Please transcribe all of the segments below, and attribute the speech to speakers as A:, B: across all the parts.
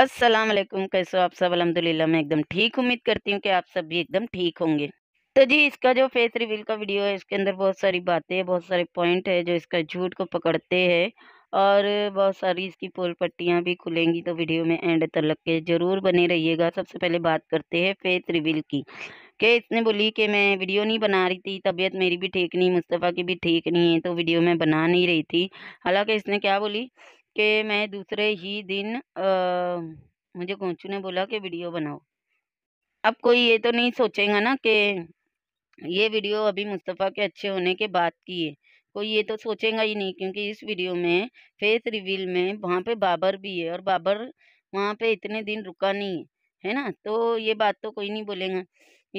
A: अस्सलाम वालेकुम कैसे हो आप सब अलहमदिल्ला मैं एकदम ठीक उम्मीद करती हूँ कि आप सब भी एकदम ठीक होंगे तो जी इसका जो फेस रिवील का वीडियो है इसके अंदर बहुत सारी बातें बहुत सारे पॉइंट है जो इसका झूठ को पकड़ते हैं और बहुत सारी इसकी पोल पट्टियाँ भी खुलेंगी तो वीडियो में एंड तक के ज़रूर बने रहिएगा सबसे पहले बात करते हैं फेस रिवील की के इसने बोली कि मैं वीडियो नहीं बना रही थी तबीयत मेरी भी ठीक नहीं मुस्तफ़ा की भी ठीक नहीं है तो वीडियो मैं बना नहीं रही थी हालांकि इसने क्या बोली कि मैं दूसरे ही दिन आ, मुझे गोंचू ने बोला कि वीडियो बनाओ अब कोई ये तो नहीं सोचेगा ना कि ये वीडियो अभी मुस्तफ़ा के अच्छे होने के बाद की है कोई ये तो सोचेगा ही नहीं क्योंकि इस वीडियो में फेस रिवील में वहाँ पे बाबर भी है और बाबर वहाँ पे इतने दिन रुका नहीं है है ना तो ये बात तो कोई नहीं बोलेगा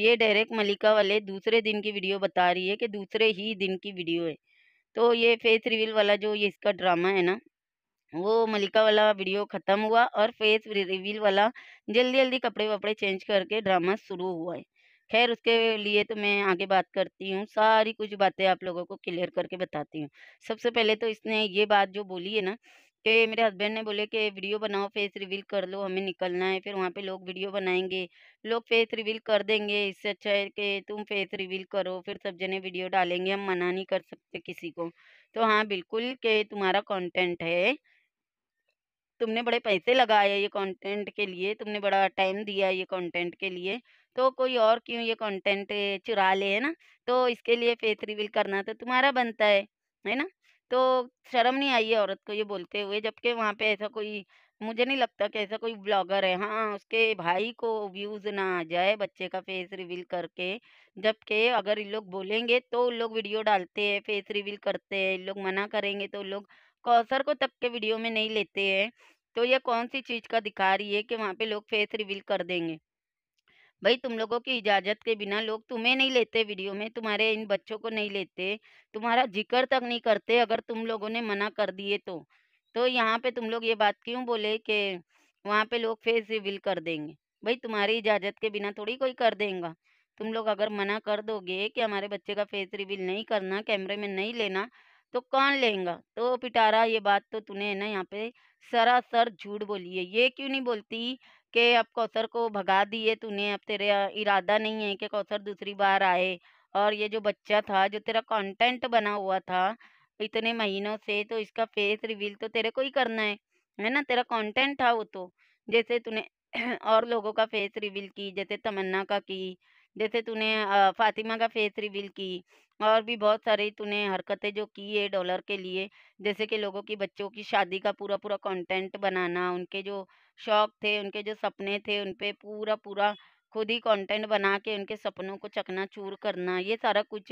A: ये डायरेक्ट मलिका वाले दूसरे दिन की वीडियो बता रही है कि दूसरे ही दिन की वीडियो है तो ये फेस रिवील वाला जो ये इसका ड्रामा है ना वो मलिका वाला वीडियो ख़त्म हुआ और फेस रिवील वाला जल्दी जल्दी कपड़े वपड़े चेंज करके ड्रामा शुरू हुआ है खैर उसके लिए तो मैं आगे बात करती हूँ सारी कुछ बातें आप लोगों को क्लियर करके बताती हूँ सबसे पहले तो इसने ये बात जो बोली है ना कि मेरे हस्बैंड ने बोले कि वीडियो बनाओ फेस रिवील कर लो हमें निकलना है फिर वहाँ पे लोग वीडियो बनाएंगे लोग फेस रिवील कर देंगे इससे अच्छा है कि तुम फेस रिवील करो फिर सब जने वीडियो डालेंगे हम मना नहीं कर सकते किसी को तो हाँ बिल्कुल कि तुम्हारा कंटेंट है तुमने बड़े पैसे लगाए ये कंटेंट के लिए तुमने बड़ा टाइम दिया ये कंटेंट के लिए तो कोई और क्यों ये कंटेंट चुरा ले है ना तो इसके लिए फेस रिवील करना तो तुम्हारा बनता है है ना तो शर्म नहीं आई है औरत को ये बोलते हुए जबकि वहाँ पे ऐसा कोई मुझे नहीं लगता कि ऐसा कोई ब्लॉगर है हाँ उसके भाई को व्यूज़ ना आ जाए बच्चे का फेस रिवील करके जबकि अगर इन लोग बोलेंगे तो उन लोग वीडियो डालते हैं फेस रिवील करते हैं इन लोग मना करेंगे तो लोग कौसर को तक के वीडियो में नहीं लेते हैं तो ये कौन सी चीज़ का दिखा रही है कि वहाँ पे लोग फेस रिवील कर देंगे भाई तुम लोगों की इजाज़त के बिना लोग तुम्हें नहीं लेते वीडियो में तुम्हारे इन बच्चों को नहीं लेते तुम्हारा जिक्र तक नहीं करते अगर तुम लोगों ने मना कर दिए तो तो यहाँ पे तुम लोग ये बात क्यों बोले कि वहाँ पे लोग फेस रिवील कर देंगे भाई तुम्हारी इजाज़त के बिना थोड़ी कोई कर देगा तुम लोग अगर मना कर दोगे कि हमारे बच्चे का फेस रिवील नहीं करना कैमरे में नहीं लेना तो कौन लेगा तो पिटारा ये बात तो तूने ना यहाँ पे सरासर झूठ बोली है ये क्यों नहीं बोलती कि अब कौसर को भगा दिए तूने अब तेरे इरादा नहीं है कि कौसर दूसरी बार आए और ये जो बच्चा था जो तेरा कंटेंट बना हुआ था इतने महीनों से तो इसका फेस रिवील तो तेरे को ही करना है है ना तेरा कंटेंट था वो तो जैसे तूने और लोगों का फेस रिवील की जैसे तमन्ना का की जैसे तूने फातिमा का फेस रिवील की और भी बहुत सारी तूने हरकतें जो की है डॉलर के लिए जैसे कि लोगों की बच्चों की शादी का पूरा पूरा कंटेंट बनाना उनके जो शौक थे उनके जो सपने थे उन पर पूरा पूरा खुद ही कंटेंट बना के उनके सपनों को चकनाचूर करना ये सारा कुछ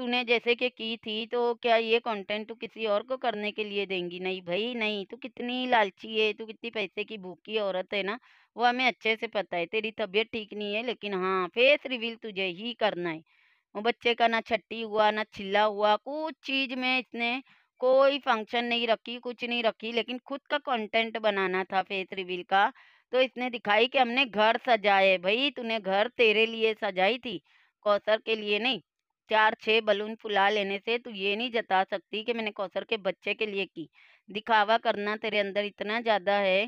A: तूने जैसे कि की थी तो क्या ये कंटेंट तू किसी और को करने के लिए देंगी नहीं भाई नहीं तू कितनी लालची है तू कितनी पैसे की भूखी औरत है ना वो हमें अच्छे से पता है तेरी तबीयत ठीक नहीं है लेकिन हाँ फेस रिवील तुझे ही करना है वो बच्चे का ना छट्टी हुआ ना छिल्ला हुआ कुछ चीज़ में इसने कोई फंक्शन नहीं रखी कुछ नहीं रखी लेकिन खुद का कंटेंट बनाना था फेस रिवील का तो इसने दिखाई कि हमने घर सजाए भाई तूने घर तेरे लिए सजाई थी कौसर के लिए नहीं चार छः बलून फुला लेने से तू ये नहीं जता सकती कि मैंने कौसर के बच्चे के लिए की दिखावा करना तेरे अंदर इतना ज़्यादा है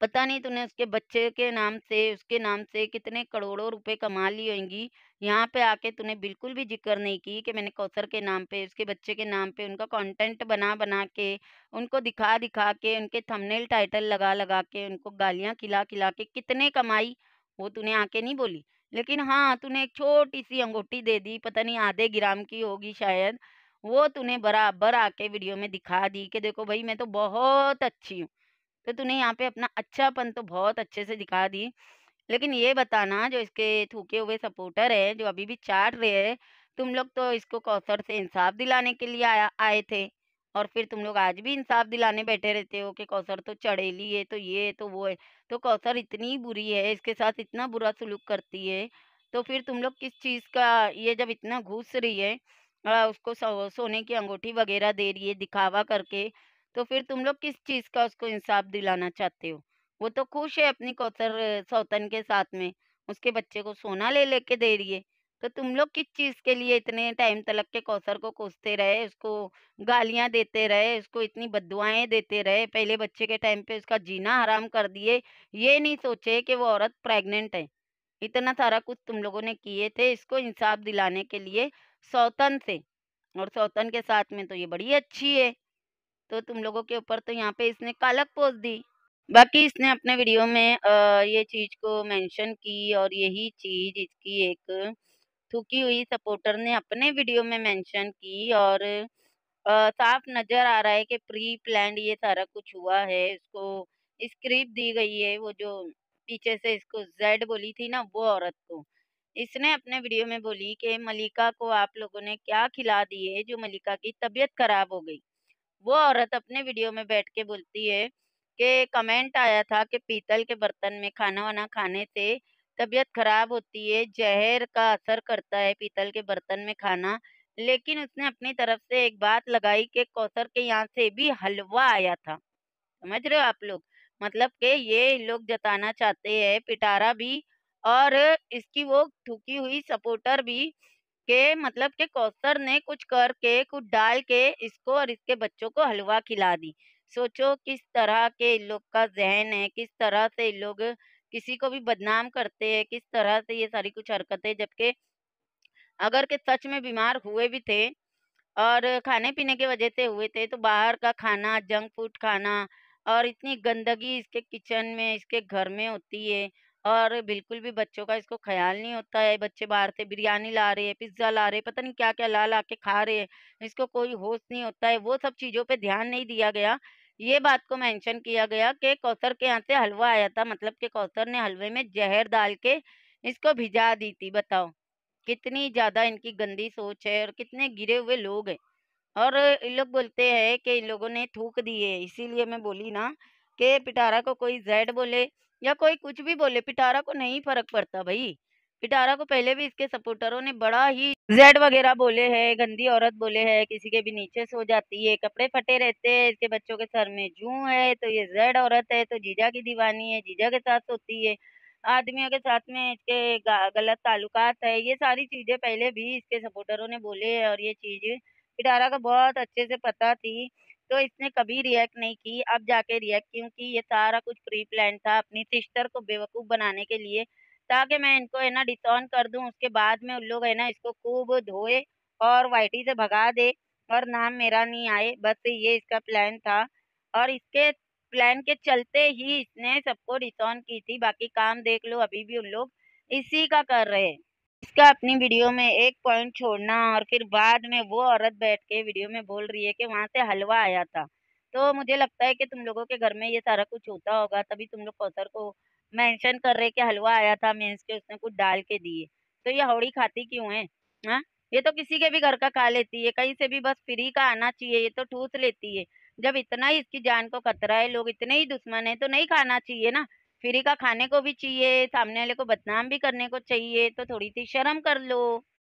A: पता नहीं तूने उसके बच्चे के नाम से उसके नाम से कितने करोड़ों रुपए कमा ली होंगी यहाँ पे आके तूने बिल्कुल भी जिक्र नहीं की कि मैंने कौसर के नाम पे उसके बच्चे के नाम पे उनका कंटेंट बना बना के उनको दिखा दिखा के उनके थंबनेल टाइटल लगा लगा के उनको गालियाँ खिला खिला के कितने कमाई वो तूने आके नहीं बोली लेकिन हाँ तूने एक छोटी सी अंगूठी दे दी पता नहीं आधे ग्राम की होगी शायद वो तूने बराबर आके वीडियो में दिखा दी कि देखो भाई मैं तो बहुत अच्छी हूँ तो तूने यहाँ पे अपना अच्छापन तो बहुत अच्छे से दिखा दी लेकिन ये बताना जो इसके थूके हुए सपोर्टर हैं जो अभी भी चाट रहे हैं तुम लोग तो इसको कौसर से इंसाफ दिलाने के लिए आया आए थे और फिर तुम लोग आज भी इंसाफ दिलाने बैठे रहते हो कि कौसर तो चढ़ेली है तो ये तो वो है तो कौसर इतनी बुरी है इसके साथ इतना बुरा सलूक करती है तो फिर तुम लोग किस चीज़ का ये जब इतना घुस रही है उसको सोने की अंगूठी वगैरह दे रही है दिखावा करके तो फिर तुम लोग किस चीज़ का उसको इंसाफ दिलाना चाहते हो वो तो खुश है अपनी कौसर सौतन के साथ में उसके बच्चे को सोना ले लेके दे रही है तो तुम लोग किस चीज़ के लिए इतने टाइम तलक के कौसर को कोसते रहे उसको गालियाँ देते रहे उसको इतनी बदुआएँ देते रहे पहले बच्चे के टाइम पे उसका जीना हराम कर दिए ये नहीं सोचे कि वो औरत प्रेग्नेंट है इतना सारा कुछ तुम लोगों ने किए थे इसको इंसाफ दिलाने के लिए सौतन से और सौतन के साथ में तो ये बड़ी अच्छी है तो तुम लोगों के ऊपर तो यहाँ पे इसने कालक पोस दी बाकी इसने अपने वीडियो में ये चीज़ को मेंशन की और यही चीज़ इसकी एक थूकी हुई सपोर्टर ने अपने वीडियो में मेंशन की और साफ नजर आ रहा है कि प्री प्लान ये सारा कुछ हुआ है इसको स्क्रिप्ट दी गई है वो जो पीछे से इसको जेड बोली थी ना वो औरत को इसने अपने वीडियो में बोली कि मलिका को आप लोगों ने क्या खिला दी है जो मलिका की तबीयत खराब हो गई वो औरत अपने वीडियो में बैठ के बोलती है कि कमेंट आया था कि पीतल के बर्तन में खाना वाना खाने से तबीयत खराब होती है जहर का असर करता है पीतल के बर्तन में खाना लेकिन उसने अपनी तरफ से एक बात लगाई कि कौसर के यहाँ से भी हलवा आया था समझ रहे हो आप लोग मतलब के ये लोग जताना चाहते हैं पिटारा भी और इसकी वो थूकी हुई सपोर्टर भी के मतलब के कौसर ने कुछ करके कुछ डाल के इसको और इसके बच्चों को हलवा खिला दी सोचो किस तरह के लोग का जहन है किस तरह से लोग किसी को भी बदनाम करते हैं किस तरह से ये सारी कुछ हरकतें जबकि अगर के सच में बीमार हुए भी थे और खाने पीने के वजह से हुए थे तो बाहर का खाना जंक फूड खाना और इतनी गंदगी इसके किचन में इसके घर में होती है और बिल्कुल भी बच्चों का इसको ख्याल नहीं होता है बच्चे बाहर से बिरयानी ला रहे हैं पिज्ज़ा ला रहे हैं पता नहीं क्या क्या ला ला के खा रहे हैं इसको कोई होश नहीं होता है वो सब चीज़ों पे ध्यान नहीं दिया गया ये बात को मेंशन किया गया कि कौसर के यहाँ से हलवा आया था मतलब कि कौसर ने हलवे में जहर डाल के इसको भिजा दी थी बताओ कितनी ज़्यादा इनकी गंदी सोच है और कितने गिरे हुए लोग हैं और इन लोग बोलते हैं कि इन लोगों ने थूक दिए इसीलिए मैं बोली ना कि पिटारा को कोई जेड बोले या कोई कुछ भी बोले पिटारा को नहीं फर्क पड़ता भाई पिटारा को पहले भी इसके सपोर्टरों ने बड़ा ही जेड वगैरह बोले है गंदी औरत बोले है किसी के भी नीचे सो जाती है कपड़े फटे रहते हैं इसके बच्चों के सर में जू है तो ये जेड औरत है तो जीजा की दीवानी है जीजा के साथ सोती है आदमियों के साथ में इसके गलत ताल्लुकात है ये सारी चीजें पहले भी इसके सपोर्टरों ने बोले है और ये चीज पिटारा को बहुत अच्छे से पता थी तो इसने कभी रिएक्ट नहीं की अब जाके रिएक्ट क्योंकि ये सारा कुछ प्री प्लान था अपनी सिस्टर को बेवकूफ़ बनाने के लिए ताकि मैं इनको है ना डिसऑन कर दूं उसके बाद में उन लोग है ना इसको खूब धोए और वाइटी से भगा दे और नाम मेरा नहीं आए बस ये इसका प्लान था और इसके प्लान के चलते ही इसने सबको डिसऑन की थी बाकी काम देख लो अभी भी उन लोग इसी का कर रहे हैं इसका अपनी वीडियो में एक पॉइंट छोड़ना और फिर बाद में वो औरत बैठ के वीडियो में बोल रही है कि वहाँ से हलवा आया था तो मुझे लगता है कि तुम लोगों के घर में ये सारा कुछ होता होगा तभी तुम लोग कौसर को मेंशन कर रहे कि हलवा आया था मीन्स के उसने कुछ डाल के दिए तो ये हौड़ी खाती क्यों है हा? ये तो किसी के भी घर का खा लेती है कहीं से भी बस फ्री का आना चाहिए ये तो ठूस लेती है जब इतना ही इसकी जान को खतरा है लोग इतने ही दुश्मन है तो नहीं खाना चाहिए ना फ्री का खाने को भी चाहिए सामने वाले को बदनाम भी करने को चाहिए तो थोड़ी सी शर्म कर लो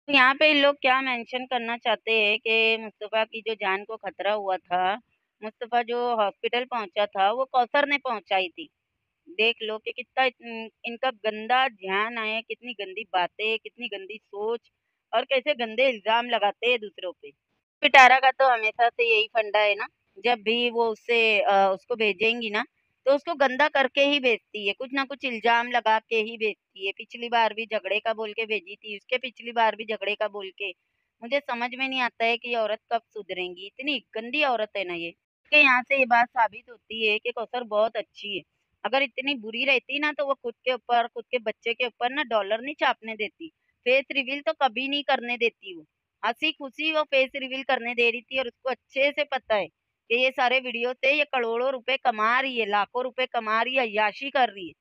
A: तो यहाँ पे लोग क्या मेंशन करना चाहते हैं कि मुस्तफ़ा की जो जान को खतरा हुआ था मुस्तफ़ा जो हॉस्पिटल पहुंचा था वो कौसर ने पहुंचाई थी देख लो कि कितना इनका गंदा ध्यान आए कितनी गंदी बातें कितनी गंदी सोच और कैसे गंदे इल्ज़ाम लगाते हैं दूसरों पे पिटारा का तो हमेशा से यही फंडा है ना जब भी वो उससे उसको भेजेंगी ना तो उसको गंदा करके ही भेजती है कुछ ना कुछ इल्ज़ाम लगा के ही भेजती है पिछली बार भी झगड़े का बोल के भेजी थी उसके पिछली बार भी झगड़े का बोल के मुझे समझ में नहीं आता है कि औरत कब सुधरेंगी इतनी गंदी औरत है ना ये यहाँ से ये बात साबित होती है कि कौसर बहुत अच्छी है अगर इतनी बुरी रहती ना तो वो खुद के ऊपर खुद के बच्चे के ऊपर ना डॉलर नहीं छापने देती फेस रिवील तो कभी नहीं करने देती वो हंसी खुशी वो फेस रिवील करने दे रही थी और उसको अच्छे से पता है कि ये सारे वीडियो से ये करोड़ों रुपए कमा रही है लाखों रुपए कमा रही है अयाशी कर रही है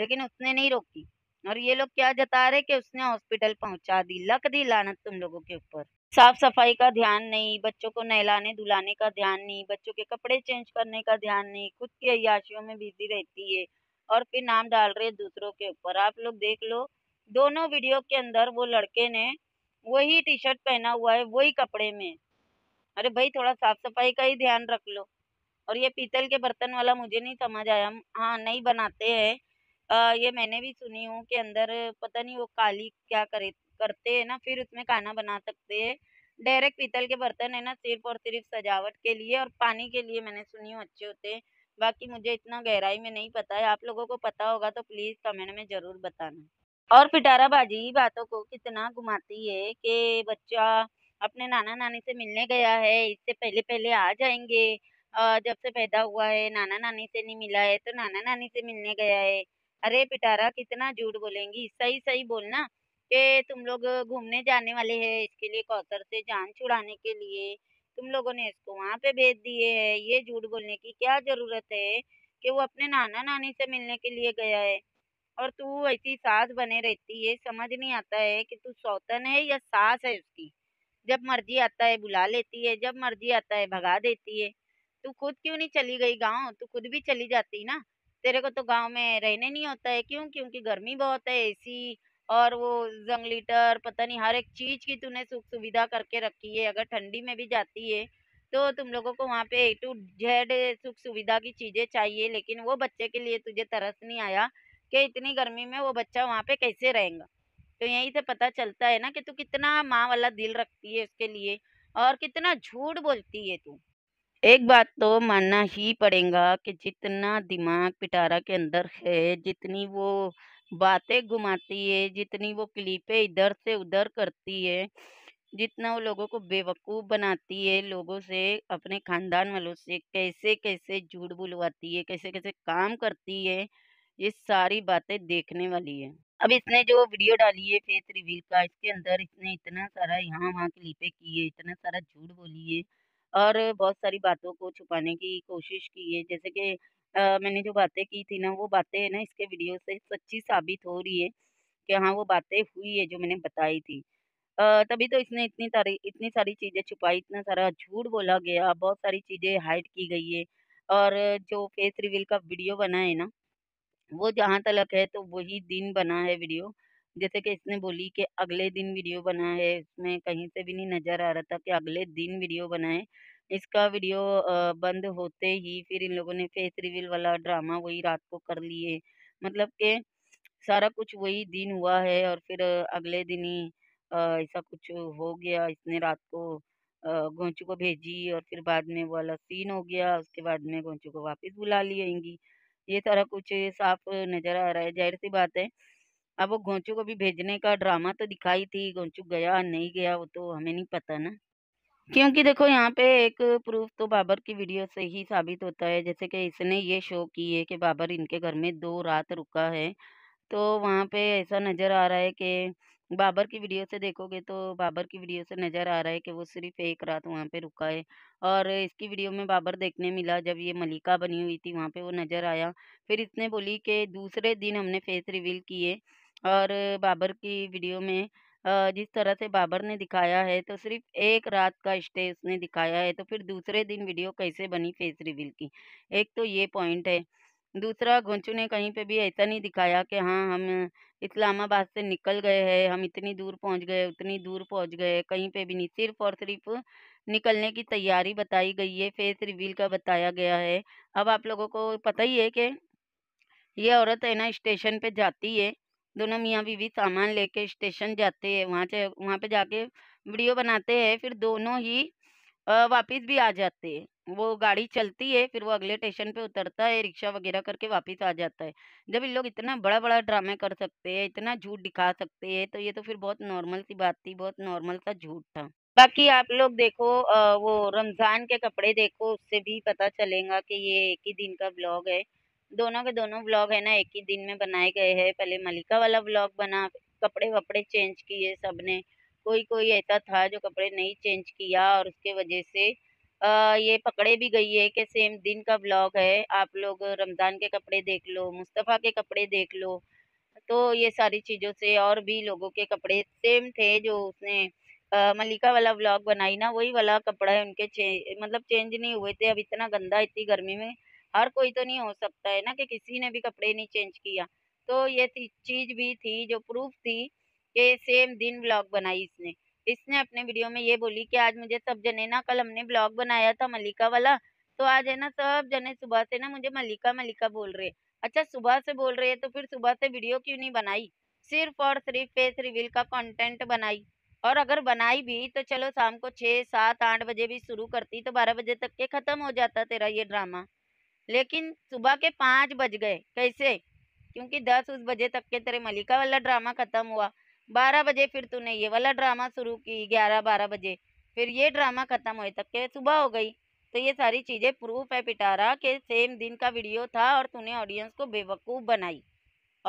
A: लेकिन उसने नहीं रोकी और ये लोग क्या जता रहे कि उसने हॉस्पिटल पहुंचा दी लक दी लानत तुम लोगों के ऊपर साफ सफाई का ध्यान नहीं बच्चों को नहलाने धुलाने का ध्यान नहीं बच्चों के कपड़े चेंज करने का ध्यान नहीं खुद की अयाशियों में बिजी रहती है और फिर नाम डाल रहे दूसरों के ऊपर आप लोग देख लो दोनों वीडियो के अंदर वो लड़के ने वही टी शर्ट पहना हुआ है वही कपड़े में अरे भाई थोड़ा साफ सफाई का ही ध्यान रख लो और ये पीतल के बर्तन वाला मुझे नहीं समझ आया हाँ नहीं बनाते हैं ये मैंने भी सुनी हूँ कि अंदर पता नहीं वो काली क्या करे करते हैं ना फिर उसमें खाना बना सकते हैं डायरेक्ट पीतल के बर्तन है ना सिर्फ और सिर्फ सजावट के लिए और पानी के लिए मैंने सुनी हूँ अच्छे होते हैं बाकी मुझे इतना गहराई में नहीं पता है आप लोगों को पता होगा तो प्लीज़ कमेंट में ज़रूर बताना और पिटारा बाजी बातों को कितना घुमाती है कि बच्चा अपने नाना नानी से मिलने गया है इससे पहले पहले आ जाएंगे जब से पैदा हुआ है नाना नानी से नहीं मिला है तो नाना नानी से मिलने गया है अरे पिटारा कितना झूठ बोलेंगी सही सही बोलना कि तुम लोग घूमने जाने वाले हैं इसके लिए कौतर से जान छुड़ाने के लिए तुम लोगों ने इसको वहाँ पे भेज दिए है ये झूठ बोलने की क्या ज़रूरत है कि वो अपने नाना नानी से मिलने के लिए गया है और तू ऐसी सास बने रहती है समझ नहीं आता है कि तू सौतन है या सास है उसकी जब मर्जी आता है बुला लेती है जब मर्जी आता है भगा देती है तू खुद क्यों नहीं चली गई गाँव तू खुद भी चली जाती ना तेरे को तो गाँव में रहने नहीं होता है क्यों क्योंकि गर्मी बहुत है ऐसी और वो जंगलीटर पता नहीं हर एक चीज़ की तूने सुख सुविधा करके रखी है अगर ठंडी में भी जाती है तो तुम लोगों को वहाँ पे ए टू जेड सुख सुविधा की चीज़ें चाहिए लेकिन वो बच्चे के लिए तुझे तरस नहीं आया कि इतनी गर्मी में वो बच्चा वहाँ पे कैसे रहेगा तो यहीं से पता चलता है ना कि तू कितना माँ वाला दिल रखती है उसके लिए और कितना झूठ बोलती है तू एक बात तो मानना ही पड़ेगा कि जितना दिमाग पिटारा के अंदर है जितनी वो बातें घुमाती है जितनी वो क्लिपें इधर से उधर करती है जितना वो लोगों को बेवकूफ़ बनाती है लोगों से अपने खानदान वालों से कैसे कैसे झूठ बुलवाती है कैसे कैसे काम करती है ये सारी बातें देखने वाली है अब इसने जो वीडियो डाली है फेस रिवील का इसके अंदर इसने इतना सारा यहाँ वहाँ क्लिपें की है इतना सारा झूठ बोली है और बहुत सारी बातों को छुपाने की कोशिश की है जैसे कि आ, मैंने जो बातें की थी ना वो बातें है ना इसके वीडियो से सच्ची साबित हो रही है कि हाँ वो बातें हुई है जो मैंने बताई थी आ, तभी तो इसने इतनी तारी इतनी सारी चीज़ें छुपाई इतना सारा झूठ बोला गया बहुत सारी चीज़ें हाइड की गई है और जो फेस रिवील का वीडियो बना है ना वो जहाँ तलक है तो वही दिन बना है वीडियो जैसे कि इसने बोली कि अगले दिन वीडियो बना है इसमें कहीं से भी नहीं नज़र आ रहा था कि अगले दिन वीडियो बनाए इसका वीडियो बंद होते ही फिर इन लोगों ने फेस रिवील वाला ड्रामा वही रात को कर लिए मतलब के सारा कुछ वही दिन हुआ है और फिर अगले दिन ही ऐसा कुछ हो गया इसने रात को गोंचू को भेजी और फिर बाद में वो वाला सीन हो गया उसके बाद में गोंचू को वापस बुला ली आएंगी ये सारा कुछ साफ नज़र आ रहा है जाहिर सी बात है अब वो गोंचू को भी भेजने का ड्रामा तो दिखाई थी गोंचू गया नहीं गया वो तो हमें नहीं पता ना क्योंकि देखो यहाँ पे एक प्रूफ तो बाबर की वीडियो से ही साबित होता है जैसे कि इसने ये शो की है कि बाबर इनके घर में दो रात रुका है तो वहाँ पे ऐसा नज़र आ रहा है कि बाबर की वीडियो से देखोगे तो बाबर की वीडियो से नज़र आ रहा है कि वो सिर्फ एक रात वहाँ पे रुका है और इसकी वीडियो में बाबर देखने मिला जब ये मलिका बनी हुई थी वहाँ पे वो नज़र आया फिर इसने बोली कि दूसरे दिन हमने फेस रिवील किए और बाबर की वीडियो में जिस तरह से बाबर ने दिखाया है तो सिर्फ एक रात का स्टे उसने दिखाया है तो फिर दूसरे दिन वीडियो कैसे बनी फेस रिविल की एक तो ये पॉइंट है दूसरा घोंचू ने कहीं पे भी ऐसा नहीं दिखाया कि हाँ हम इस्लामाबाद से निकल गए हैं हम इतनी दूर पहुंच गए उतनी दूर पहुंच गए कहीं पे भी नहीं सिर्फ और सिर्फ निकलने की तैयारी बताई गई है फेस रिवील का बताया गया है अब आप लोगों को पता ही है कि ये औरत है ना स्टेशन पे जाती है दोनों मियाँ बीवी सामान लेके स्टेशन जाते हैं वहाँ से वहाँ पे जाके वीडियो बनाते हैं फिर दोनों ही वापस भी आ जाते हैं वो गाड़ी चलती है फिर वो अगले स्टेशन पे उतरता है रिक्शा वगैरह करके वापस आ जाता है जब इन लोग इतना बड़ा बड़ा ड्रामा कर सकते हैं इतना झूठ दिखा सकते हैं तो ये तो फिर बहुत नॉर्मल सी बात थी बहुत नॉर्मल सा झूठ था बाकी आप लोग देखो वो रमज़ान के कपड़े देखो उससे भी पता चलेगा कि ये एक ही दिन का ब्लॉग है दोनों के दोनों ब्लॉग है ना एक ही दिन में बनाए गए हैं पहले मलिका वाला ब्लॉग बना कपड़े वपड़े चेंज किए सब ने कोई कोई ऐसा था जो कपड़े नहीं चेंज किया और उसके वजह से आ, ये पकड़े भी गई है कि सेम दिन का ब्लॉग है आप लोग रमज़ान के कपड़े देख लो मुस्तफ़ा के कपड़े देख लो तो ये सारी चीज़ों से और भी लोगों के कपड़े सेम थे जो उसने मलिका वाला ब्लॉग बनाई ना वही वाला कपड़ा है उनके चे मतलब चेंज नहीं हुए थे अब इतना गंदा इतनी गर्मी में हर कोई तो नहीं हो सकता है ना कि किसी ने भी कपड़े नहीं चेंज किया तो ये चीज़ भी थी जो प्रूफ थी कि सेम दिन ब्लॉग बनाई इसने इसने अपने वीडियो में ये बोली कि आज मुझे सब जने ना कल हमने ब्लॉग बनाया था मलिका वाला तो आज है ना सब जने सुबह से ना मुझे मलिका मलिका बोल रहे अच्छा सुबह से बोल रहे हैं तो फिर सुबह से वीडियो क्यों नहीं बनाई सिर्फ और सिर्फ फेस रिविल का कंटेंट बनाई और अगर बनाई भी तो चलो शाम को छः सात आठ बजे भी शुरू करती तो बारह बजे तक के ख़त्म हो जाता तेरा ये ड्रामा लेकिन सुबह के पाँच बज गए कैसे क्योंकि दस उस बजे तक के तेरे मलिका वाला ड्रामा ख़त्म हुआ बारह बजे फिर तूने ये वाला ड्रामा शुरू की ग्यारह बारह बजे फिर ये ड्रामा ख़त्म हुए तक के सुबह हो गई तो ये सारी चीज़ें प्रूफ है पिटारा के सेम दिन का वीडियो था और तूने ऑडियंस को बेवकूफ़ बनाई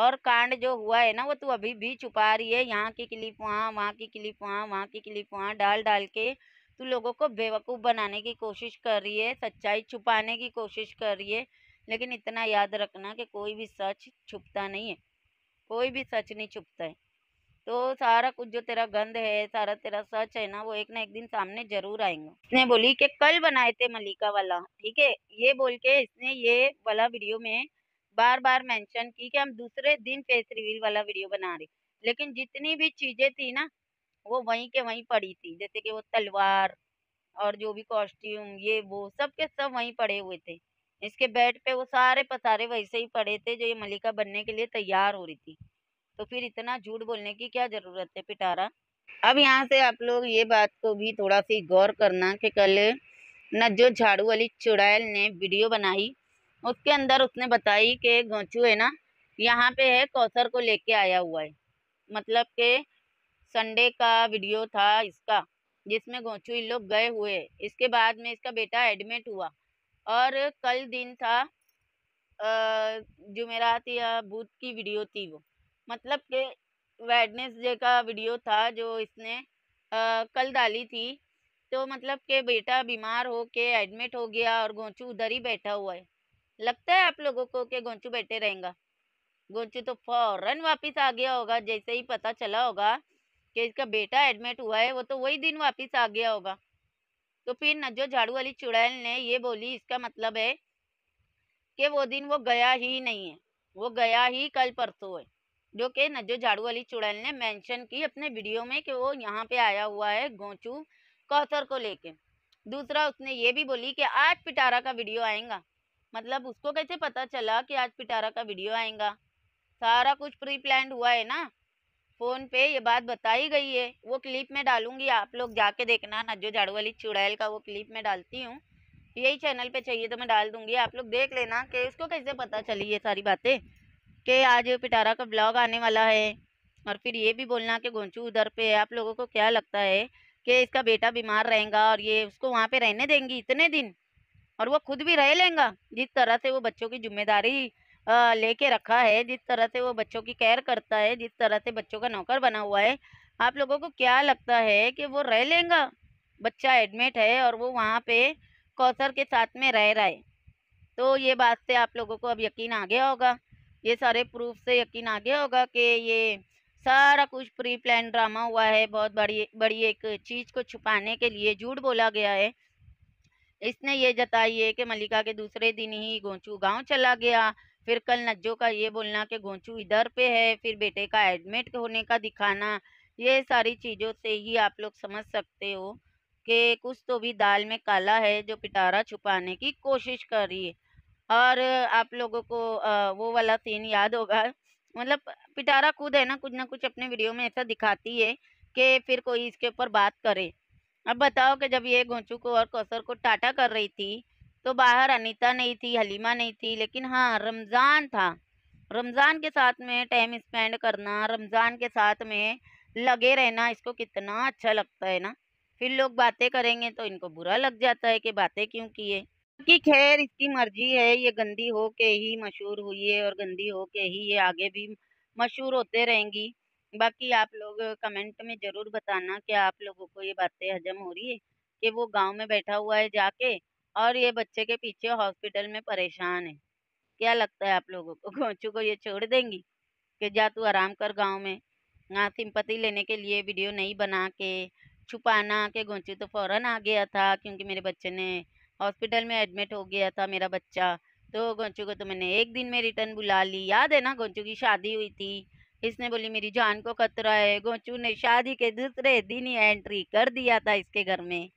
A: और कांड जो हुआ है ना वो तू अभी भी छुपा रही है यहाँ की क्लिप वहाँ वहाँ की क्लिप वहाँ वहाँ की क्लिप वहाँ डाल डाल के तू लोगों को बेवकूफ़ बनाने की कोशिश कर रही है सच्चाई छुपाने की कोशिश कर रही है लेकिन इतना याद रखना कि कोई भी सच छुपता नहीं है कोई भी सच नहीं छुपता है तो सारा कुछ जो तेरा गंद है सारा तेरा सच है ना वो एक ना एक दिन सामने जरूर आएंगे इसने बोली कि कल बनाए थे मलिका वाला ठीक है ये बोल के इसने ये वाला वीडियो में बार बार मेंशन की कि हम दूसरे दिन फेस रिवील वाला वीडियो बना रहे लेकिन जितनी भी चीजें थी ना वो वहीं के वहीं पड़ी थी जैसे कि वो तलवार और जो भी कॉस्ट्यूम ये वो सब के सब वहीं पड़े हुए थे इसके बेड पे वो सारे पसारे वैसे ही पड़े थे जो ये मलिका बनने के लिए तैयार हो रही थी तो फिर इतना झूठ बोलने की क्या ज़रूरत है पिटारा अब यहाँ से आप लोग ये बात को भी थोड़ा सी गौर करना कि कल न जो झाड़ू वाली चुड़ैल ने वीडियो बनाई उसके अंदर उसने बताई कि गोचू है ना यहाँ पे है कौसर को लेके आया हुआ है मतलब के संडे का वीडियो था इसका जिसमें गोचू इन लोग गए हुए इसके बाद में इसका बेटा एडमिट हुआ और कल दिन था जुमेरात या बुध की वीडियो थी वो मतलब कि वेडनेसडे का वीडियो था जो इसने आ, कल डाली थी तो मतलब के बेटा बीमार हो के एडमिट हो गया और गोंचू उधर ही बैठा हुआ है लगता है आप लोगों को कि गोंचू बैठे रहेगा गोंचू तो फौरन वापस आ गया होगा जैसे ही पता चला होगा कि इसका बेटा एडमिट हुआ है वो तो वही दिन वापस आ गया होगा तो फिर नजो झाड़ू वाली चुड़ैल ने ये बोली इसका मतलब है कि वो दिन वो गया ही नहीं है वो गया ही कल परसों है जो कि नजो झाड़ू वाली चुड़ैल ने मेंशन की अपने वीडियो में कि वो यहाँ पे आया हुआ है गोचू कौसर को लेके दूसरा उसने ये भी बोली कि आज पिटारा का वीडियो आएगा मतलब उसको कैसे पता चला कि आज पिटारा का वीडियो आएगा सारा कुछ प्री प्लान हुआ है ना फ़ोन पे ये बात बताई गई है वो क्लिप में डालूंगी आप लोग जाके देखना नज्जो झाड़ू वाली चुड़ैल का वो क्लिप में डालती हूँ यही चैनल पे चाहिए तो मैं डाल दूंगी आप लोग देख लेना कि उसको कैसे पता चली ये सारी बातें कि आज पिटारा का ब्लॉग आने वाला है और फिर ये भी बोलना कि गोंचू उधर पे है आप लोगों को क्या लगता है कि इसका बेटा बीमार रहेगा और ये उसको वहाँ पे रहने देंगी इतने दिन और वो खुद भी रह लेंगा जिस तरह से वो बच्चों की जिम्मेदारी लेके रखा है जिस तरह से वो बच्चों की केयर करता है जिस तरह से बच्चों का नौकर बना हुआ है आप लोगों को क्या लगता है कि वो रह लेगा बच्चा एडमिट है और वो वहाँ पे कौसर के साथ में रह रहा है तो ये बात से आप लोगों को अब यकीन आ गया होगा ये सारे प्रूफ से यकीन आ गया होगा कि ये सारा कुछ प्री प्लान ड्रामा हुआ है बहुत बड़ी बड़ी एक चीज़ को छुपाने के लिए झूठ बोला गया है इसने ये जताई है कि मलिका के दूसरे दिन ही गोंचू गांव चला गया फिर कल नज्जो का ये बोलना कि गोंचू इधर पे है फिर बेटे का एडमिट होने का दिखाना ये सारी चीज़ों से ही आप लोग समझ सकते हो कि कुछ तो भी दाल में काला है जो पिटारा छुपाने की कोशिश कर रही है और आप लोगों को वो वाला सीन याद होगा मतलब पिटारा खुद है ना कुछ ना कुछ अपने वीडियो में ऐसा दिखाती है कि फिर कोई इसके ऊपर बात करे अब बताओ कि जब ये गोंचू को और कौसर को टाटा कर रही थी तो बाहर अनीता नहीं थी हलीमा नहीं थी लेकिन हाँ रमज़ान था रमज़ान के साथ में टाइम स्पेंड करना रमज़ान के साथ में लगे रहना इसको कितना अच्छा लगता है ना फिर लोग बातें करेंगे तो इनको बुरा लग जाता है कि बातें क्यों किए कि खैर इसकी मर्जी है ये गंदी हो के ही मशहूर हुई है और गंदी हो के ही ये आगे भी मशहूर होते रहेंगी बाकी आप लोग कमेंट में ज़रूर बताना कि आप लोगों को ये बातें हजम हो रही है कि वो गांव में बैठा हुआ है जाके और ये बच्चे के पीछे हॉस्पिटल में परेशान है क्या लगता है आप लोगों को गोचू को ये छोड़ देंगी कि जा तू आराम कर गांव में यहाँ सिंपति लेने के लिए वीडियो नहीं बना के छुपाना कि गोचू तो फ़ौरन आ गया था क्योंकि मेरे बच्चे ने हॉस्पिटल में एडमिट हो गया था मेरा बच्चा तो गोचू को तो मैंने एक दिन में रिटर्न बुला ली याद है ना गोचू की शादी हुई थी इसने बोली मेरी जान को खतरा है गोचू ने शादी के दूसरे दिन ही एंट्री कर दिया था इसके घर में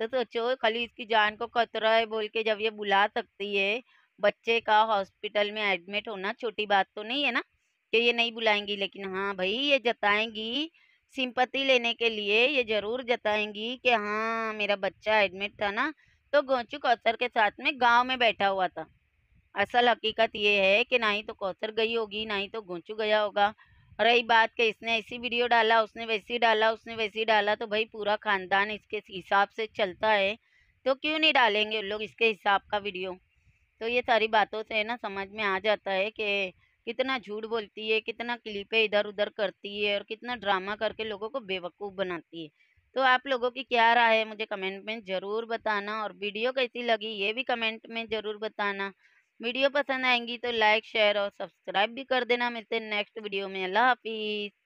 A: तो सोचो तो खाली इसकी जान को खतरा है बोल के जब ये बुला सकती है बच्चे का हॉस्पिटल में एडमिट होना छोटी बात तो नहीं है ना कि ये नहीं बुलाएंगी लेकिन हाँ भाई ये जताएंगी सिंपति लेने के लिए ये ज़रूर जताएंगी कि हाँ मेरा बच्चा एडमिट था ना तो गोचू कौसर के साथ में गांव में बैठा हुआ था असल हकीकत ये है कि ना ही तो कौसर गई होगी ना ही तो गोचू गया होगा रही बात कि इसने ऐसी वीडियो डाला उसने वैसी डाला उसने वैसी डाला तो भाई पूरा ख़ानदान इसके हिसाब से चलता है तो क्यों नहीं डालेंगे लोग इसके हिसाब का वीडियो तो ये सारी बातों से ना समझ में आ जाता है कि कितना झूठ बोलती है कितना क्लिपें इधर उधर करती है और कितना ड्रामा करके लोगों को बेवकूफ़ बनाती है तो आप लोगों की क्या राय है मुझे कमेंट में ज़रूर बताना और वीडियो कैसी लगी ये भी कमेंट में ज़रूर बताना वीडियो पसंद आएंगी तो लाइक शेयर और सब्सक्राइब भी कर देना मिलते हैं नेक्स्ट वीडियो में अल्लाह हाफिज़